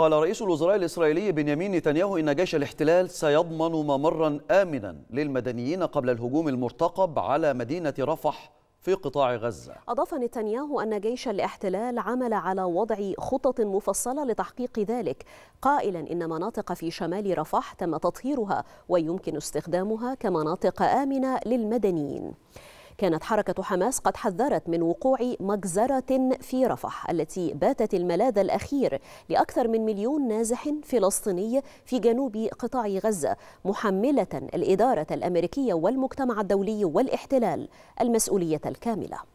قال رئيس الوزراء الإسرائيلي بنيامين نتنياهو إن جيش الاحتلال سيضمن ممرا آمنا للمدنيين قبل الهجوم المرتقب على مدينة رفح في قطاع غزة أضاف نتنياهو أن جيش الاحتلال عمل على وضع خطط مفصلة لتحقيق ذلك قائلا إن مناطق في شمال رفح تم تطهيرها ويمكن استخدامها كمناطق آمنة للمدنيين كانت حركة حماس قد حذرت من وقوع مجزرة في رفح التي باتت الملاذ الأخير لأكثر من مليون نازح فلسطيني في جنوب قطاع غزة محملة الإدارة الأمريكية والمجتمع الدولي والاحتلال المسؤولية الكاملة